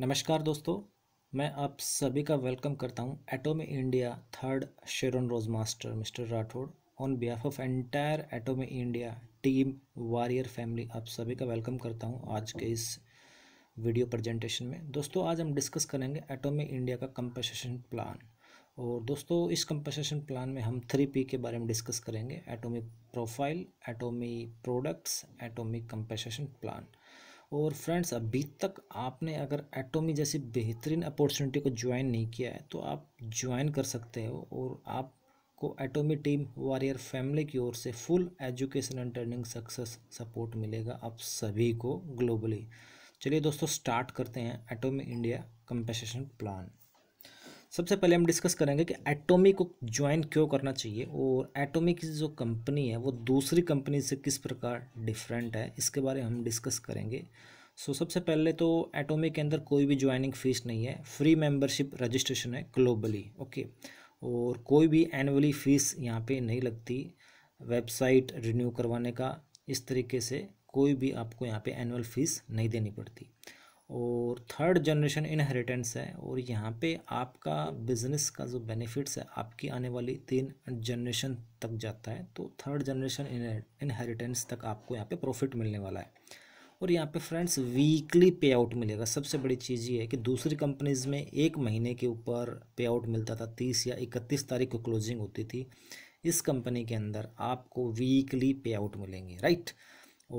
नमस्कार दोस्तों मैं आप सभी का वेलकम करता हूं Atomy India third Sharon Rose Master Mister Rathore on behalf of entire Atomy India team warrior family आप सभी का वेलकम करता हूं आज के इस वीडियो प्रेजेंटेशन में दोस्तों आज हम डिस्कस करेंगे एटोमी इंडिया का कंपनसेशन प्लान और दोस्तों इस कंपनसेशन प्लान में हम थ्री पी के बारे में डिस्कस करेंगे Atomy profile Atomy products Atomy compensation plan और फ्रेंड्स अभी तक आपने अगर एटोमी जैसी बेहतरीन अपॉर्चुनिटी को ज्वाइन नहीं किया है तो आप ज्वाइन कर सकते हो और आपको एटोमी टीम वॉरियर फैमिली की ओर से full education and training success support मिलेगा आप सभी को ग्लोबली चलिए दोस्तों स्टार्ट करते हैं एटोमी इंडिया कंपेसेशन प्लान सबसे पहले हम डिस्कस करेंगे कि एटोमी को ज्वाइन क्यों करना चाहिए और एटोमी की जो कंपनी है वो दूसरी कंपनी से किस प्रकार डिफरेंट है इसके बारे में हम डिस्कस करेंगे सो so, सबसे पहले तो एटोमी के अंदर कोई भी ज्वाइनिंग फ़ीस नहीं है फ्री मेंबरशिप रजिस्ट्रेशन है ग्लोबली ओके और कोई भी एनुअली फ़ीस यहाँ पे नहीं लगती वेबसाइट रिन्यू करवाने का इस तरीके से कोई भी आपको यहाँ पे एनुअल फ़ीस नहीं देनी पड़ती और थर्ड जनरेशन इनहेरिटेंस है और यहाँ पे आपका बिजनेस का जो बेनिफिट्स है आपकी आने वाली तीन जनरेशन तक जाता है तो थर्ड जनरेशन इनहेरिटेंस तक आपको यहाँ पे प्रॉफिट मिलने वाला है और यहाँ पे फ्रेंड्स वीकली पे आउट मिलेगा सबसे बड़ी चीज़ ये है कि दूसरी कंपनीज़ में एक महीने के ऊपर पे आउट मिलता था तीस या इकतीस तारीख को क्लोजिंग होती थी इस कंपनी के अंदर आपको वीकली पे आउट मिलेंगे राइट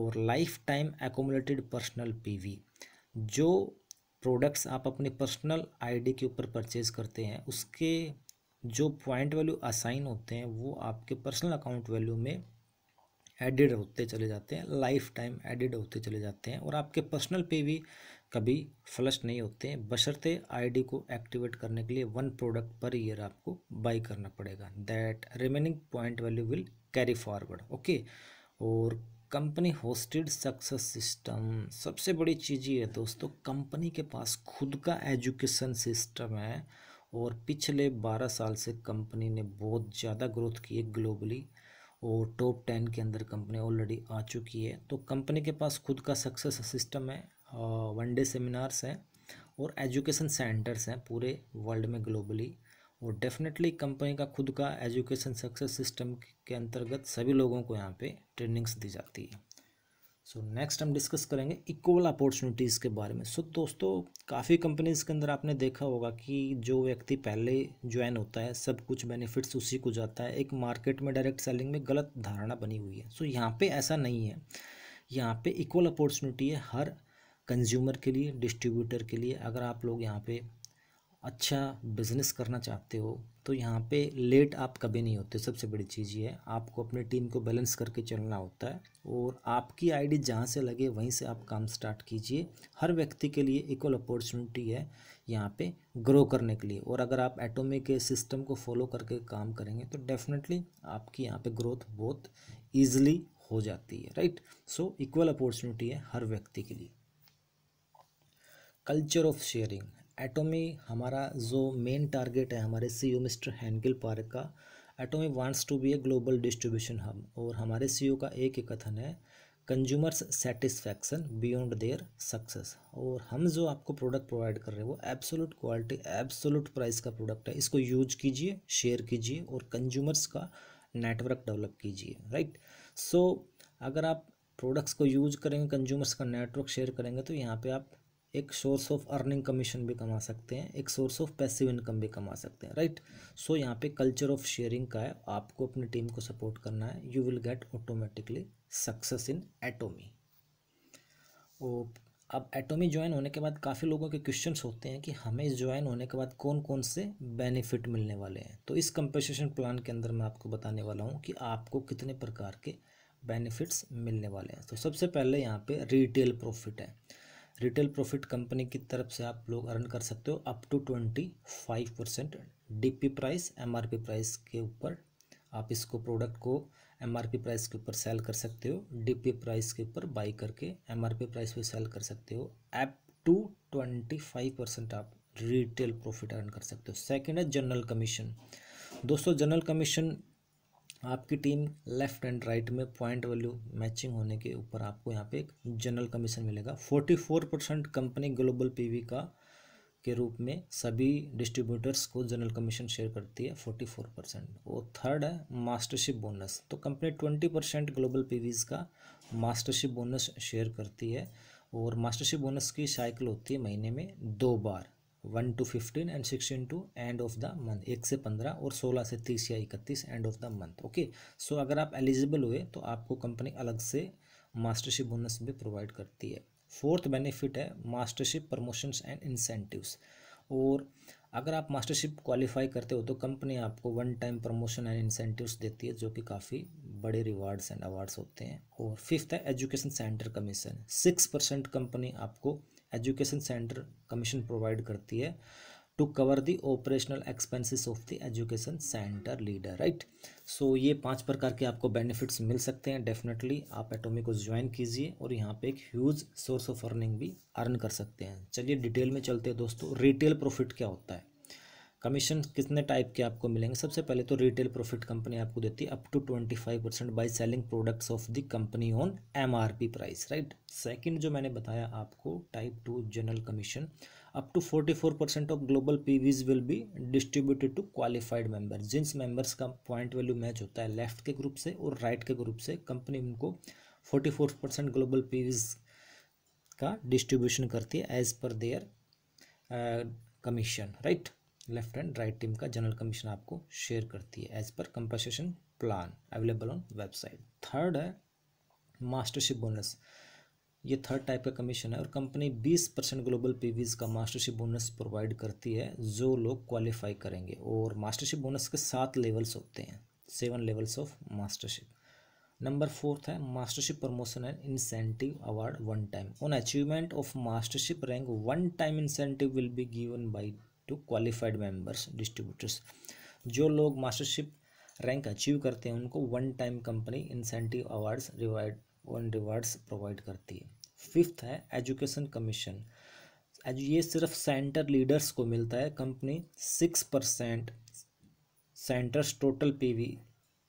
और life time accommodated personal PV जो प्रोडक्ट्स आप अपने पर्सनल आईडी के ऊपर परचेज करते हैं उसके जो पॉइंट वैल्यू असाइन होते हैं वो आपके पर्सनल अकाउंट वैल्यू में एडिड होते चले जाते हैं लाइफ टाइम एडिड होते चले जाते हैं और आपके पर्सनल पे भी कभी फ्लश नहीं होते हैं बशर्ते आईडी को एक्टिवेट करने के लिए वन प्रोडक्ट पर ईयर आपको बाई करना पड़ेगा that remaining point value will carry forward okay और कंपनी होस्टेड सक्सेस सिस्टम सबसे बड़ी चीज़ ये है दोस्तों कंपनी के पास खुद का एजुकेशन सिस्टम है और पिछले बारह साल से कंपनी ने बहुत ज़्यादा ग्रोथ की है ग्लोबली और टॉप टेन के अंदर कंपनी ऑलरेडी आ चुकी है तो कंपनी के पास खुद का सक्सेस सिस्टम है वनडे सेमिनार्स हैं और एजुकेशन सेंटर्स हैं पूरे वर्ल्ड में ग्लोबली वो डेफिनेटली कंपनी का खुद का एजुकेशन सक्सेस सिस्टम के अंतर्गत सभी लोगों को यहाँ पे ट्रेनिंग्स दी जाती है सो so, नेक्स्ट हम डिस्कस करेंगे इक्वल अपॉर्चुनिटीज़ के बारे में सो so, दोस्तों काफ़ी कंपनीज़ के अंदर आपने देखा होगा कि जो व्यक्ति पहले ज्वाइन होता है सब कुछ बेनिफिट्स उसी को जाता है एक मार्केट में डायरेक्ट सेलिंग में गलत धारणा बनी हुई है सो so, यहाँ पे ऐसा नहीं है यहाँ पे इक्वल अपॉर्चुनिटी है हर कंज्यूमर के लिए डिस्ट्रीब्यूटर के लिए अगर आप लोग यहाँ पर अच्छा बिज़नेस करना चाहते हो तो यहाँ पे लेट आप कभी नहीं होते सबसे बड़ी चीज़ ये है आपको अपने टीम को बैलेंस करके चलना होता है और आपकी आईडी जहाँ से लगे वहीं से आप काम स्टार्ट कीजिए हर व्यक्ति के लिए इक्वल अपॉर्चुनिटी है यहाँ पे ग्रो करने के लिए और अगर आप एटोमी के सिस्टम को फॉलो करके काम करेंगे तो डेफिनेटली आपकी यहाँ पर ग्रोथ बहुत ईजिली हो जाती है राइट सो इक्वल अपॉर्चुनिटी है हर व्यक्ति के लिए कल्चर ऑफ शेयरिंग एटोमी हमारा जो मेन टारगेट है हमारे CEO e Mister Hangil Park का Atomy wants to be a global distribution hub और हमारे सी e का एक ही कथन है consumers satisfaction beyond their success और हम जो आपको प्रोडक्ट प्रोवाइड कर रहे हैं वो एब्सोलूट क्वालिटी एब्सोलूट प्राइस का प्रोडक्ट है इसको यूज कीजिए शेयर कीजिए और कंज्यूमर्स का नेटवर्क डेवलप कीजिए राइट सो अगर आप प्रोडक्ट्स को यूज करेंगे कंज्यूमर्स का नेटवर्क शेयर करेंगे तो यहाँ पे आप एक सोर्स ऑफ अर्निंग कमीशन भी कमा सकते हैं एक सोर्स ऑफ पैसिव इनकम भी कमा सकते हैं राइट सो so, यहाँ पे कल्चर ऑफ शेयरिंग का है आपको अपनी टीम को सपोर्ट करना है you will get automatically success in Atomy ओ अब एटोमी ज्वाइन होने के बाद काफ़ी लोगों के क्वेश्चंस होते हैं कि हमें ज्वाइन होने के बाद कौन कौन से बेनिफिट मिलने वाले हैं तो इस कंपनसेशन प्लान के अंदर मैं आपको बताने वाला हूँ कि आपको कितने प्रकार के बेनिफिट्स मिलने वाले हैं तो सबसे पहले यहाँ पे रिटेल प्रॉफिट है रिटेल प्रॉफिट कंपनी की तरफ से आप लोग अर्न कर सकते हो up to twenty five percent D price M price के ऊपर आप इसको प्रोडक्ट को एम प्राइस के ऊपर सेल कर सकते हो डी प्राइस के ऊपर बाई करके एम प्राइस पे सेल कर सकते हो up to twenty five percent आप रिटेल प्रॉफिट अर्न कर सकते हो सेकेंड है जनरल कमीशन दोस्तों जनरल कमीशन आपकी टीम लेफ्ट एंड राइट में पॉइंट वैल्यू मैचिंग होने के ऊपर आपको यहाँ पे एक जनरल कमीशन मिलेगा forty four percent company global PV का के रूप में सभी डिस्ट्रीब्यूटर्स को जनरल कमीशन शेयर करती है फोर्टी फोर परसेंट और थर्ड है मास्टरशिप बोनस तो company twenty percent global PVs का मास्टरशिप बोनस शेयर करती है और मास्टरशिप बोनस की साइकिल होती है महीने में दो बार one to fifteen and sixteen to end of the month एक से पंद्रह और सोलह से तीस या इकतीस end of the month okay so अगर आप एलिजिबल हुए तो आपको कंपनी अलग से मास्टरशिप बोनस भी प्रोवाइड करती है फोर्थ बेनिफिट है मास्टरशिप प्रमोशंस एंड इंसेंटिव्स और अगर आप मास्टरशिप क्वालिफाई करते हो तो कंपनी आपको one time promotion and incentives देती है जो कि काफ़ी बड़े रिवार्ड्स एंड अवार्ड्स होते हैं और फिफ्थ है education centre commission six percent company आपको एजुकेशन सेंटर कमीशन प्रोवाइड करती है to cover the operational expenses of the education centre leader right so ये पांच प्रकार के आपको बेनिफिट्स मिल सकते हैं डेफिनेटली आप एटोमी को ज्वाइन कीजिए और यहाँ पे एक ह्यूज सोर्स ऑफ अर्निंग भी अर्न कर सकते हैं चलिए डिटेल में चलते हैं दोस्तों रिटेल प्रॉफिट क्या होता है कमीशन कितने टाइप के आपको मिलेंगे सबसे पहले तो रिटेल प्रॉफिट कंपनी आपको देती है up to twenty five percent by selling products of the company on M R P price right second जो मैंने बताया आपको type two general commission up to forty four percent of global PVs will be distributed to qualified member जिन्स members का point value match होता है left के group से और राइट के ग्रुप से कंपनी उनको forty four percent global PVs का डिस्ट्रीब्यूशन करती है as per their commission right left and right team का जनरल कमीशन आपको शेयर करती है as per compensation plan available on website third है मास्टरशिप बोनस ये थर्ड टाइप का कमीशन है और कंपनी 20 परसेंट ग्लोबल पीवीज का मास्टरशिप बोनस प्रोवाइड करती है जो लोग क्वालिफाई करेंगे और मास्टरशिप बोनस के सात लेवल्स होते हैं seven levels of mastership number fourth है mastership promotion and incentive award one time on achievement of mastership rank one time incentive will be given by to qualified members distributors जो लोग mastership rank achieve करते हैं उनको one time company incentive awards रिवाइड one rewards provide करती है fifth है education commission ये सिर्फ सेंटर लीडर्स को मिलता है company six percent centres total PV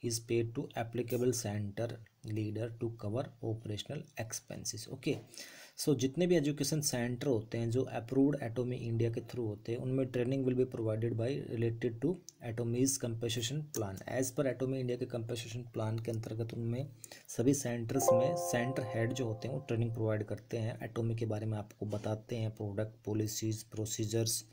is paid to applicable centre leader to cover operational expenses okay okay? So so, जितने भी एजुकेशन सेंटर होते हैं जो अप्रूव्ड एटोमी इंडिया के थ्रू होते हैं उनमें training will be provided by related to Atomy's compensation plan as per Atomy India के कंपेसेशन प्लान के अंतर्गत उनमें सभी सेंटर्स में सेंटर हेड जो होते हैं वो ट्रेनिंग प्रोवाइड करते हैं एटोमी e के बारे में आपको बताते हैं product policies procedures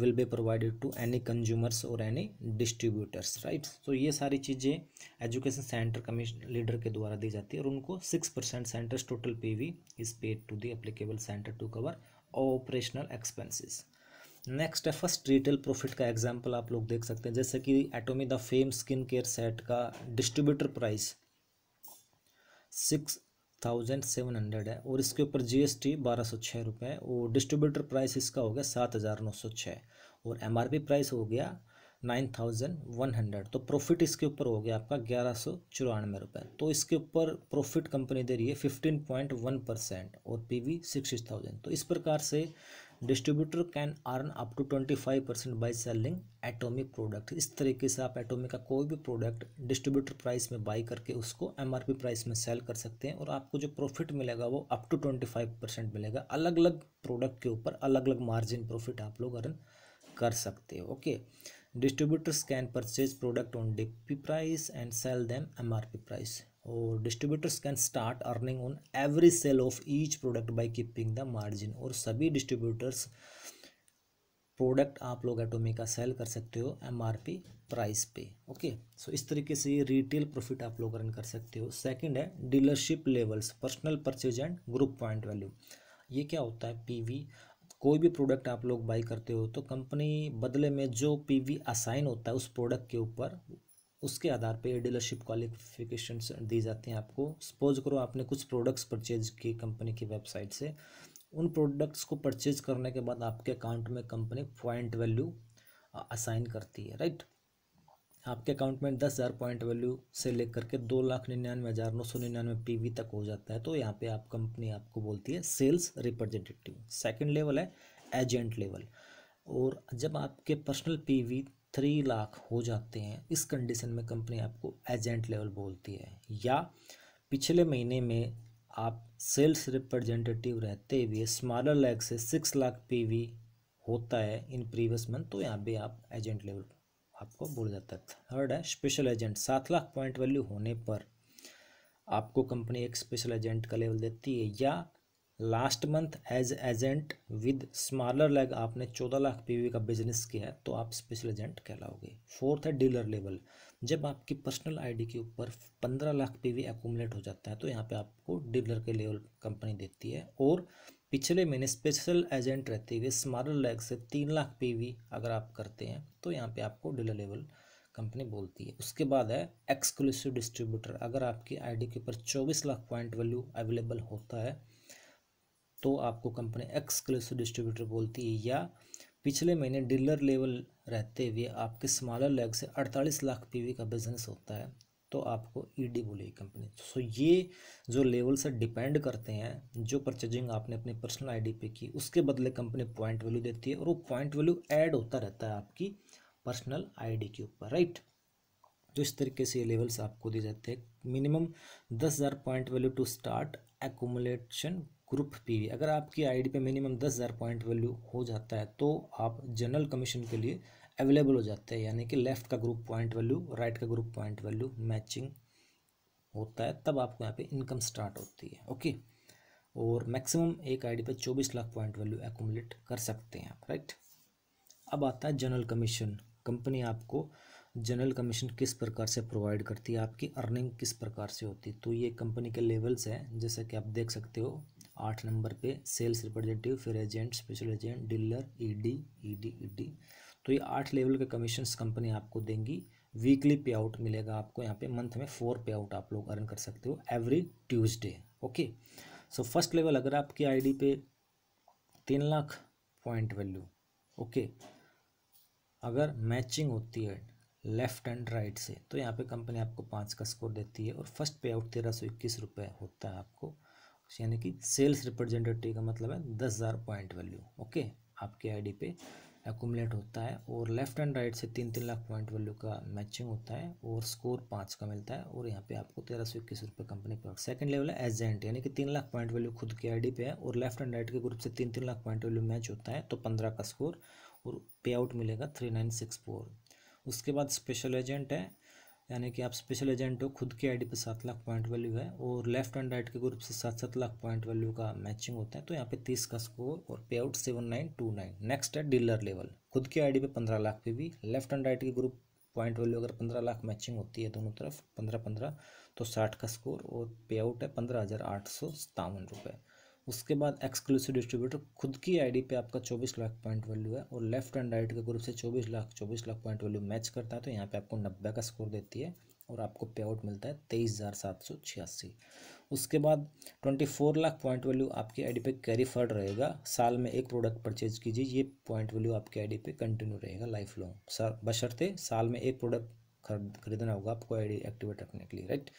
will be provided to any consumers और एनी डिस्ट्रीब्यूटर्स राइट तो ये सारी चीज़ें एजुकेशन सेंटर कमीशन लीडर के द्वारा दी जाती है और उनको six percent centres total PV is paid to the applicable centre to cover operational expenses next है फर्स्ट रिटेल प्रॉफिट का एग्जाम्पल आप लोग देख सकते हैं जैसे कि Atomy the fame skin care set का distributor price six thousand seven hundred है और इसके ऊपर जीएसटी बारह सौ छः रुपये और डिस्ट्रीब्यूटर प्राइस इसका हो गया सात हज़ार नौ सौ छः और एमआरपी प्राइस हो गया नाइन थाउजेंड वन हंड्रेड तो प्रॉफिट इसके ऊपर हो गया आपका ग्यारह सौ चौरानवे रुपये तो इसके ऊपर प्रॉफिट कंपनी दे रही है फिफ्टीन पॉइंट वन परसेंट और वी सिक्सटी थाउजेंड तो इस प्रकार से distributor can earn up to twenty five percent by selling atomic product इस तरीके से आप एटोमिक का कोई भी प्रोडक्ट डिस्ट्रीब्यूटर प्राइस में बाई करके उसको एम आर पी प्राइस में सेल कर सकते हैं और आपको जो प्रॉफिट मिलेगा वो up to twenty five percent मिलेगा अलग अलग प्रोडक्ट के ऊपर अलग अलग मार्जिन प्रॉफिट आप लोग अर्न कर सकते हो okay distributors can purchase product on D P price and sell them M R P price और distributors can start earning on every sale of each product by keeping the margin और सभी distributors product आप लोग एटोमिका cell कर सकते हो MRP price पे okay so इस तरीके से ये रिटेल प्रॉफिट आप लोग अर्न कर सकते हो सेकंड है dealership levels personal purchase and group point value ये क्या होता है पीवी कोई भी प्रोडक्ट आप लोग बाई करते हो तो कंपनी बदले में जो पीवी असाइन होता है उस प्रोडक्ट के ऊपर उसके आधार पे डीलरशिप क्वालिफिकेशन दी जाती हैं आपको सपोज करो आपने कुछ प्रोडक्ट्स परचेज किए कंपनी की वेबसाइट से उन प्रोडक्ट्स को परचेज करने के बाद आपके अकाउंट में कंपनी पॉइंट वैल्यू असाइन करती है राइट आपके अकाउंट में दस हज़ार पॉइंट वैल्यू से लेकर के दो लाख निन्यानवे हज़ार नौ सौ निन्यानवे पी वी तक हो जाता है तो यहाँ पे आप कंपनी आपको बोलती है सेल्स रिप्रेजेंटेटिव सेकंड लेवल है एजेंट लेवल और जब आपके personal P V three lakh हो जाते हैं इस कंडीशन में कंपनी आपको एजेंट लेवल बोलती है या पिछले महीने में आप सेल्स रिप्रेजेंटेटिव रहते हुए स्मॉलर लैग से सिक्स लाख पीवी होता है इन प्रीवियस मंथ तो यहाँ पे आप एजेंट लेवल आपको बोल जाता है थर्ड है स्पेशल एजेंट सात लाख पॉइंट वैल्यू होने पर आपको कंपनी एक स्पेशल एजेंट का लेवल देती है या last month as agent with smaller leg आपने चौदह लाख पीवी का बिजनेस किया है तो आप स्पेशल एजेंट कहलाओगे फोर्थ है डीलर लेवल जब आपकी पर्सनल आईडी के ऊपर पंद्रह लाख पीवी वी हो जाता है तो यहाँ पे आपको डीलर के लेवल कंपनी देती है और पिछले महीने स्पेशल एजेंट रहते हुए स्मॉलर लेग से तीन लाख पी अगर आप करते हैं तो यहाँ पर आपको डीलर लेवल कंपनी बोलती है उसके बाद है एक्सक्लूसिव डिस्ट्रीब्यूटर अगर आपकी आईडी के ऊपर 24 लाख पॉइंट वैल्यू अवेलेबल होता है तो आपको कंपनी एक्सक्लूसिव डिस्ट्रीब्यूटर बोलती है या पिछले महीने डीलर लेवल रहते हुए आपके स्मॉलर लेग से 48 लाख पीवी का बिजनेस होता है तो आपको ईडी e बोलेगी कंपनी सो ये जो लेवल से डिपेंड करते हैं जो परचेजिंग आपने अपनी पर्सनल आईडी पे की उसके बदले कंपनी पॉइंट वैल्यू देती है और वो पॉइंट वैल्यू ऐड होता रहता है आपकी पर्सनल आईडी के ऊपर राइट तो इस तरीके से ये लेवल्स आपको दिए जाते हैं मिनिमम दस हज़ार point value to start accumulation group PV अगर आपकी आईडी पे मिनिमम दस हज़ार पॉइंट वैल्यू हो जाता है तो आप जनरल कमीशन के लिए अवेलेबल हो जाते हैं यानी कि लेफ़्ट का ग्रुप पॉइंट वैल्यू राइट का ग्रुप पॉइंट वैल्यू मैचिंग होता है तब आपको यहाँ पे इनकम स्टार्ट होती है ओके और मैक्सिमम एक आईडी पे चौबीस लाख पॉइंट वैल्यू एकोमलेट कर सकते हैं आप राइट अब आता है जनरल कमीशन कंपनी आपको जनरल कमीशन किस प्रकार से प्रोवाइड करती है आपकी अर्निंग किस प्रकार से होती है तो ये कंपनी के लेवल्स हैं जैसे कि आप देख सकते हो आठ नंबर पे सेल्स रिप्रेजेंटेटिव फिर agent special agent dealer ED ED ED तो ये आठ लेवल के कमीशन कंपनी आपको देंगी वीकली पे आउट मिलेगा आपको यहाँ पे मंथ में फोर पे आउट आप लोग अर्न कर सकते हो every Tuesday okay so first level अगर आपकी आईडी पे तीन लाख पॉइंट वैल्यू ओके अगर मैचिंग होती है लेफ्ट एंड राइट से तो यहाँ पे कंपनी आपको पाँच का स्कोर देती है और फर्स्ट पे आउट तेरह सौ इक्कीस रुपये होता है आपको तो यानी कि सेल्स रिप्रेजेंटेटिव का मतलब है दस हज़ार पॉइंट वैल्यू ओके आपके आईडी पे एकूमलेट होता है और लेफ्ट एंड राइट से तीन तीन लाख पॉइंट वैल्यू का मैचिंग होता है और स्कोर पाँच का मिलता है और यहाँ पे आपको तेरह सौ इक्कीस रुपये कंपनी पर सेकंड लेवल है एजेंट यानी कि तीन लाख पॉइंट वैल्यू खुद के आई पे है और लेफ्ट एंड राइट के ग्रुप से तीन तीन लाख पॉइंट वैल्यू मैच होता है तो पंद्रह का स्कोर और पे आउट मिलेगा थ्री नाइन सिक्स फोर उसके बाद स्पेशल एजेंट है यानी कि आप स्पेशल एजेंट हो खुद के आईडी पे सात लाख पॉइंट वैल्यू है और लेफ्ट एंड राइट के ग्रुप से सात सात लाख पॉइंट वैल्यू का मैचिंग होता है तो यहाँ पे तीस का स्कोर और pay out seven nine two nine next है डीलर लेवल खुद के आईडी पे पंद्रह लाख पे भी लेफ्ट एंड राइट के ग्रुप पॉइंट वैल्यू अगर पंद्रह लाख मैचिंग होती है दोनों तरफ पंद्रह पंद्रह तो साठ का स्कोर और पे आउट है पंद्रह हज़ार आठ सौ सतावन रुपये उसके बाद एक्सक्लूसिव डिस्ट्रीब्यूटर खुद की आईडी पे आपका 24 लाख पॉइंट वैल्यू है और लेफ्ट एंड राइट के ग्रुप से 24 lakh 24 lakh point value match करता है तो यहाँ पे आपको नब्बे का स्कोर देती है और आपको पे आउट मिलता है तेईस हज़ार सात सौ छियासी उसके बाद twenty four lakh point value आपकी आईडी पे कैरी फॉर्ड रहेगा साल में एक प्रोडक्ट परचेज कीजिए ये पॉइंट वैल्यू आपकी आईडी पे कंटिन्यू रहेगा लाइफ लॉन्ग सर बशर्ते साल में एक प्रोडक्ट खरीद खरीदना होगा आपको आईडी एक्टिवेट रखने के लिए राइट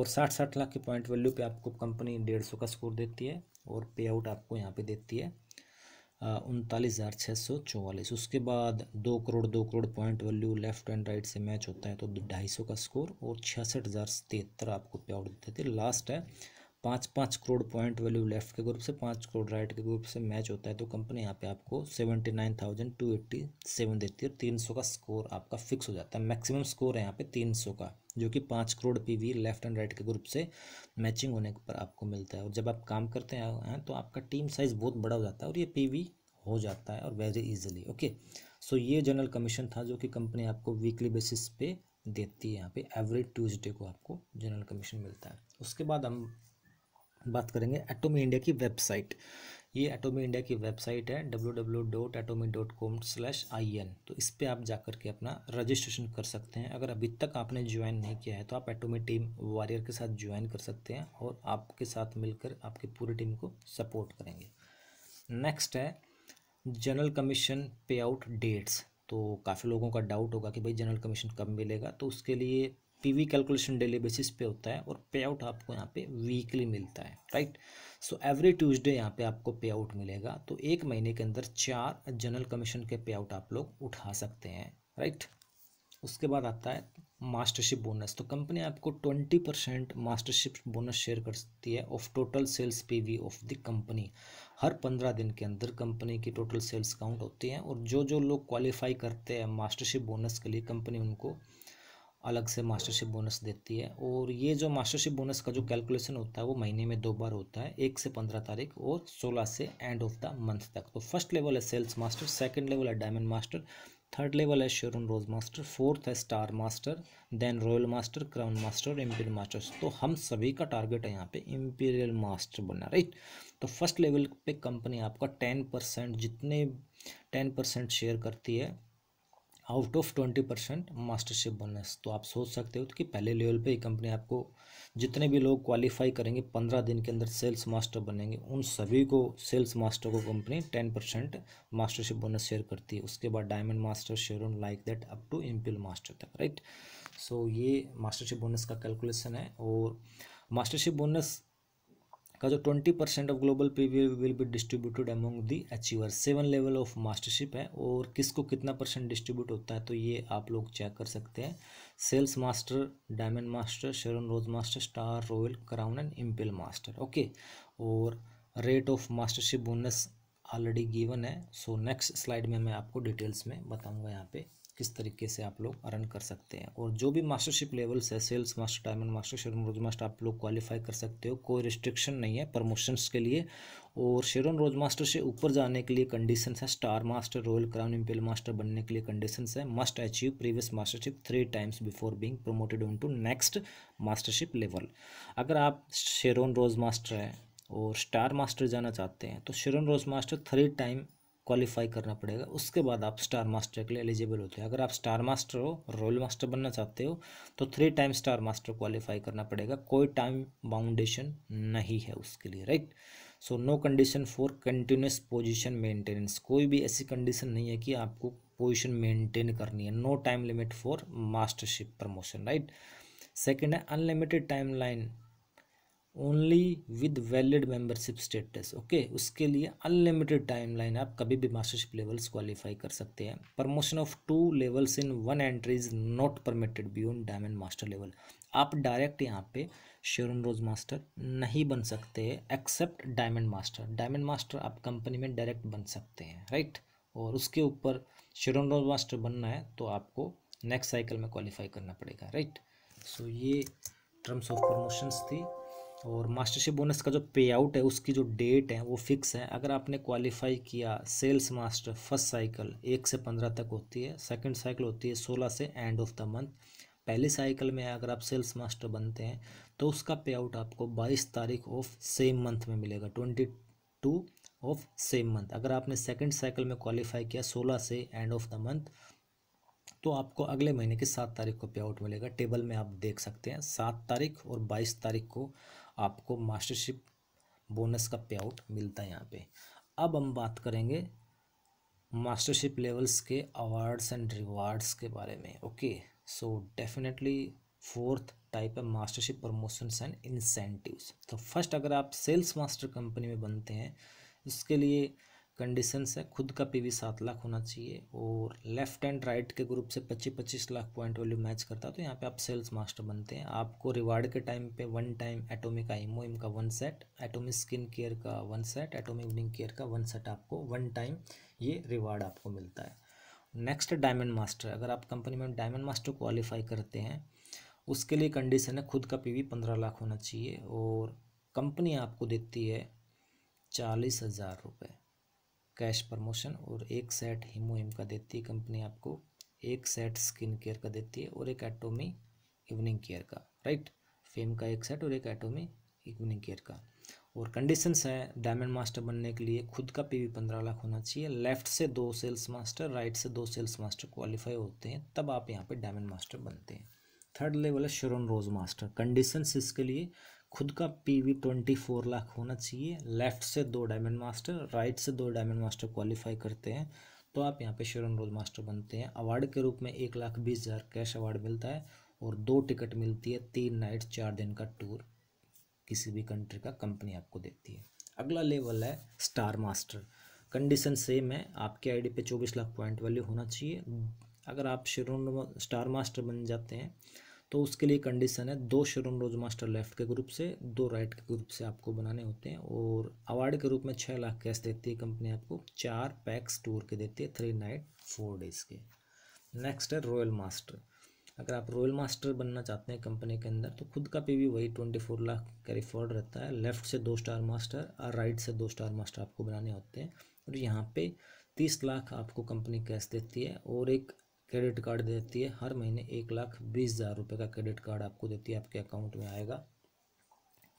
और साठ साठ लाख के पॉइंट वैल्यू पे आपको कंपनी डेढ़ सौ का स्कोर देती है और पे आउट आपको यहाँ पे देती है उनतालीस हज़ार छः सौ चौवालीस उसके बाद दो करोड़ दो crore point value left and right से मैच होता है तो ढाई सौ का स्कोर और छियासठ हज़ार तिहत्तर आपको पे आउट देते थे लास्ट है पाँच पाँच करोड़ पॉइंट वैल्यू लेफ्ट के ग्रुप से पाँच करोड़ राइट के ग्रुप से मैच होता है तो कंपनी यहाँ पे आपको seventy nine thousand two eighty seven देती है और तीन सौ का स्कोर आपका फिक्स हो जाता है मैक्सिमम स्कोर है यहाँ पे तीन सौ का जो कि पाँच crore PV left and right के ग्रुप से मैचिंग होने पर आपको मिलता है और जब आप काम करते हैं तो आपका टीम साइज़ बहुत बड़ा हो जाता है और ये पी हो जाता है और वेरी ईजिली ओके सो ये जनरल कमीशन था जो कि कंपनी आपको वीकली बेसिस पे देती है यहाँ पे एवरी ट्यूजडे को आपको जनरल कमीशन मिलता है उसके बाद हम बात करेंगे एटोमी इंडिया की वेबसाइट ये एटोमी इंडिया की वेबसाइट है W W dot Atomy dot com slash I N तो इस पर आप जा के अपना रजिस्ट्रेशन कर सकते हैं अगर अभी तक आपने ज्वाइन नहीं किया है तो आप एटोमी टीम वॉरियर के साथ ज्वाइन कर सकते हैं और आपके साथ मिलकर आपकी पूरी टीम को सपोर्ट करेंगे नेक्स्ट है general commission pay out dates तो काफ़ी लोगों का डाउट होगा कि भाई जनरल कमीशन कब मिलेगा तो उसके लिए पीवी कैलकुलेशन डेली बेसिस पे होता है और पे आउट आपको यहाँ पे वीकली मिलता है राइट सो एवरी ट्यूसडे यहाँ पे आपको पे आउट मिलेगा तो एक महीने के अंदर चार जनरल कमीशन के पे आउट आप लोग उठा सकते हैं राइट उसके बाद आता है मास्टरशिप बोनस तो कंपनी आपको twenty percent mastership bonus share कर सकती है of total sales PV of the company हर पंद्रह दिन के अंदर कंपनी की टोटल सेल्स काउंट होती है और जो जो लोग क्वालिफाई करते हैं मास्टरशिप बोनस के लिए कंपनी उनको अलग से मास्टरशिप बोनस देती है और ये जो मास्टरशिप बोनस का जो कैलकुलेशन होता है वो महीने में दो बार होता है एक से पंद्रह तारीख और सोलह से एंड ऑफ द मंथ तक तो फर्स्ट लेवल है सेल्स मास्टर सेकंड लेवल है डायमंड मास्टर थर्ड लेवल है शेरन रोज मास्टर फोर्थ है star master then royal master crown master और इम्पीरियल मास्टर तो हम सभी का टारगेट है यहाँ पे इम्पीरियल मास्टर बनना राइट तो फर्स्ट लेवल पे कंपनी आपका टेन परसेंट जितने टेन परसेंट शेयर करती है out of twenty percent mastership bonus तो आप सोच सकते हो कि पहले लेवल पे ये कंपनी आपको जितने भी लोग क्वालिफाई करेंगे पंद्रह दिन के अंदर सेल्स मास्टर बनेंगे उन सभी को सेल्स मास्टर को company ten percent mastership bonus share करती है उसके बाद diamond master share on like that up to imperial master तक राइट सो ये मास्टरशिप बोनस का कैलकुलेसन है और मास्टरशिप बोनस का जो twenty percent of global pay will be distributed among the achiever seven level of mastership है और किसको कितना परसेंट डिस्ट्रीब्यूट होता है तो ये आप लोग चेक कर सकते हैं sales master diamond master Sharon Rose master star royal crown and imperial master okay और rate of mastership bonus already given है सो नेक्स्ट स्लाइड में मैं आपको डिटेल्स में बताऊँगा यहाँ पे किस तरीके से आप लोग अर्न कर सकते हैं और जो भी मास्टरशिप लेवल्स है sales master diamond master Sharon Rose master आप लोग क्वालिफाई कर सकते हो कोई रिस्ट्रिक्शन नहीं है प्रमोशंस के लिए और शेरन रोज मास्टर से ऊपर जाने के लिए कंडीशन है star master royal crown imperial master बनने के लिए कंडीशन है must achieve previous mastership three times before being promoted on to next mastership level अगर आप शेरन रोज मास्टर हैं और स्टार मास्टर जाना चाहते हैं तो Sharon Rose master three time qualify करना पड़ेगा उसके बाद आप स्टार मास्टर के लिए एलिजिबल होते हैं अगर आप स्टार मास्टर हो रोल मास्टर बनना चाहते हो तो three time star master qualify करना पड़ेगा कोई टाइम बाउंडेशन नहीं है उसके लिए right so no condition for continuous position maintenance कोई भी ऐसी कंडीशन नहीं है कि आपको पोजिशन मेंटेन करनी है no time limit for mastership promotion right second है unlimited time line only with valid membership status okay उसके लिए अनलिमिटेड टाइमलाइन आप कभी भी मास्टरशिप लेवल्स क्वालिफाई कर सकते हैं promotion of two levels in one entry is not permitted beyond diamond master level आप डायरेक्ट यहाँ पे शेर रोज मास्टर नहीं बन सकते except diamond master diamond master आप कंपनी में डायरेक्ट बन सकते हैं राइट और उसके ऊपर शेर रोज मास्टर बनना है तो आपको नेक्स्ट साइकिल में क्वालिफाई करना पड़ेगा राइट सो so, ये टर्म्स ऑफ प्रमोशंस थी और मास्टरशिप बोनस का जो पे आउट है उसकी जो डेट है वो फिक्स है अगर आपने क्वालिफाई किया सेल्स मास्टर फर्स्ट साइकिल एक से पंद्रह तक होती है सेकंड साइकिल होती है सोलह से एंड ऑफ द मंथ पहली साइकिल में अगर आप सेल्स मास्टर बनते हैं तो उसका पे आउट आपको बाईस तारीख ऑफ सेम मंथ में मिलेगा twenty two of same month अगर आपने सेकेंड साइकिल में क्वालिफाई किया सोलह से एंड ऑफ द मंथ तो आपको अगले महीने की सात तारीख को पे आउट मिलेगा टेबल में आप देख सकते हैं सात तारीख और बाईस तारीख को आपको मास्टरशिप बोनस का पे आउट मिलता है यहाँ पे अब हम बात करेंगे मास्टरशिप लेवल्स के अवार्ड्स एंड रिवार्ड्स के बारे में okay so definitely fourth type है मास्टरशिप प्रमोशंस एंड इंसेंटिव्स तो फर्स्ट अगर आप सेल्स मास्टर कंपनी में बनते हैं इसके लिए कंडीशंस है खुद का पीवी सात लाख होना चाहिए और लेफ्ट एंड राइट के ग्रुप से पच्चीस पच्चीस लाख पॉइंट वैल्यू मैच करता है तो यहाँ पे आप सेल्स मास्टर बनते हैं आपको रिवार्ड के टाइम पे वन टाइम एटोमिक आईमो का one set atomic skin care का one set atomic wing care का वन सेट आपको वन टाइम ये रिवार्ड आपको मिलता है नेक्स्ट डायमंड मास्टर अगर आप कंपनी में डायमंड मास्टर क्वालिफाई करते हैं उसके लिए कंडीशन है खुद का वी पंद्रह लाख होना चाहिए और कंपनी आपको देती है चालीस हज़ार रुपये कैश प्रमोशन और एक सेट हिमोहिम का देती है कंपनी आपको एक सेट स्किन केयर का देती है और एक एटोमी इवनिंग केयर का राइट फेम का एक सेट और एक एटोमी इवनिंग केयर का और कंडीशंस है डायमंड मास्टर बनने के लिए खुद का पीवी पंद्रह लाख होना चाहिए लेफ्ट से दो सेल्स मास्टर राइट से दो सेल्स मास्टर क्वालिफाई होते हैं तब आप यहाँ पे डायमंड मास्टर बनते हैं थर्ड लेवल है शरोन रोज मास्टर कंडीशंस इसके लिए खुद का पीवी ट्वेंटी फोर लाख होना चाहिए लेफ्ट से दो डायमंड मास्टर राइट से दो डायमंड मास्टर क्वालिफाई करते हैं तो आप यहाँ पे शेर रोल मास्टर बनते हैं अवार्ड के रूप में एक लाख बीस हज़ार कैश अवार्ड मिलता है और दो टिकट मिलती है तीन नाइट चार दिन का टूर किसी भी कंट्री का कंपनी आपको देती है अगला लेवल है स्टार मास्टर कंडीशन सेम है आपके आईडी पे चौबीस लाख पॉइंट वैल्यू होना चाहिए अगर आप शेर स्टार मास्टर बन जाते हैं तो उसके लिए कंडीशन है दो शरण रोज मास्टर लेफ्ट के ग्रुप से दो राइट के ग्रुप से आपको बनाने होते हैं और अवार्ड के रूप में छः लाख कैश देती है कंपनी आपको चार पैक्स टूर के देती है थ्री नाइट फोर डेज़ के नेक्स्ट है रॉयल मास्टर अगर आप रॉयल मास्टर बनना चाहते हैं कंपनी के अंदर तो खुद का पे भी वही twenty four lakh carry forward रहता है लेफ्ट से दो स्टार मास्टर और राइट से दो स्टार मास्टर आपको बनाने होते हैं और यहाँ पे तीस लाख आपको कंपनी कैश देती है और एक क्रेडिट कार्ड देती है हर महीने एक लाख बीस हज़ार रुपये का क्रेडिट कार्ड आपको देती है आपके अकाउंट में आएगा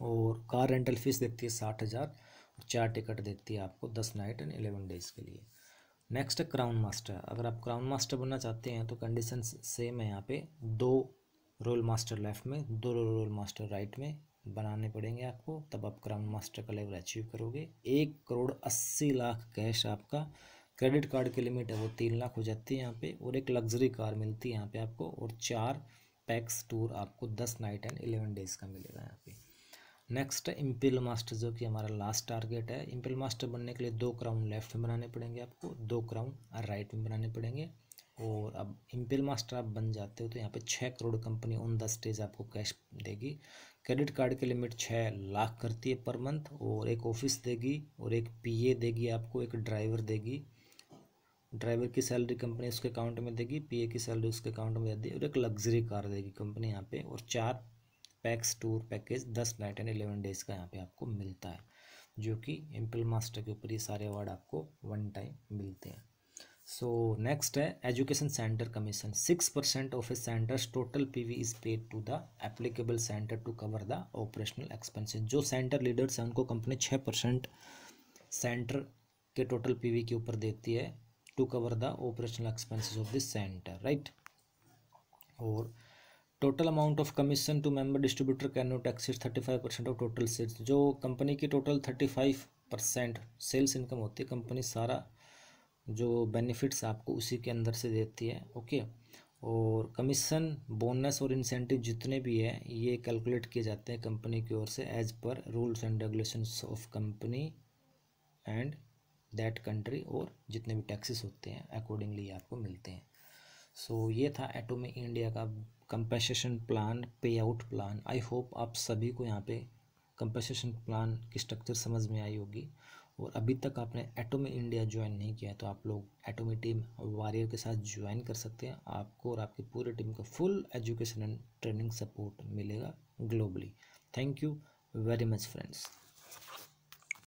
और कार रेंटल फीस देती है साठ हज़ार और चार टिकट देती है आपको दस नाइट एंड एलेवन डेज़ के लिए नेक्स्ट है क्राउन मास्टर अगर आप क्राउन मास्टर बनना चाहते हैं तो कंडीशन सेम है यहाँ पे दो रोल मास्टर लेफ्ट में दो रोल मास्टर राइट में बनाने पड़ेंगे आपको तब आप क्राउन मास्टर का लेवल अचीव करोगे एक करोड़ अस्सी लाख कैश आपका क्रेडिट कार्ड की लिमिट है वो तीन लाख हो जाती है यहाँ पे और एक लग्जरी कार मिलती है यहाँ पे आपको और चार पैक्स टूर आपको दस नाइट एंड एलेवन डेज़ का मिलेगा यहाँ पे नेक्स्ट इम्पिल मास्टर जो कि हमारा लास्ट टारगेट है इम्पिल मास्टर बनने के लिए दो क्राउन लेफ्ट में बनाने पड़ेंगे आपको दो क्राउन राइट में बनाने पड़ेंगे और अब इम्पिल मास्टर आप बन जाते हो तो यहाँ पे छः करोड़ कंपनी उन दस डेज आपको कैश देगी क्रेडिट कार्ड की लिमिट छः लाख करती है पर मंथ और एक ऑफिस देगी और एक पीए देगी आपको एक ड्राइवर देगी ड्राइवर की सैलरी कंपनी उसके अकाउंट में देगी पीए की सैलरी उसके अकाउंट में देती है और एक लग्जरी कार देगी कंपनी यहाँ पे और चार पैक्स टूर पैकेज दस नाइट एंड एलेवन डेज़ का यहाँ पे आपको मिलता है जो कि एम्पल मास्टर के ऊपर ये सारे अवार्ड आपको वन टाइम मिलते हैं सो so, नेक्स्ट है education centre commission six percent of a center's total P V is paid to the applicable centre to cover the operational expenses जो सेंटर लीडर्स हैं उनको कंपनी छः percent center के total P V के ऊपर देती है to cover the operational expenses of this center right और total amount of commission to member distributor can not exceed thirty five percent of total sales जो company की total thirty five percent sales income होती है company सारा जो benefits आपको उसी के अंदर से देती है ओके और कमीशन बोनस और इंसेंटिव जितने भी हैं ये कैलकुलेट किए जाते हैं कंपनी की ओर से as per rules and regulation of company and that country और जितने भी टैक्सेस होते हैं अकॉर्डिंगली आपको मिलते हैं सो so, ये था एटोमे इंडिया का compensation plan pay out plan I hope आप सभी को यहाँ पे कंपनसेशन प्लान की स्ट्रक्चर समझ में आई होगी और अभी तक आपने एटोमी इंडिया ज्वाइन नहीं किया है तो आप लोग एटोमी टीम वारियर के साथ ज्वाइन कर सकते हैं आपको और आपकी पूरी टीम का full education and training support मिलेगा globally thank you very much friends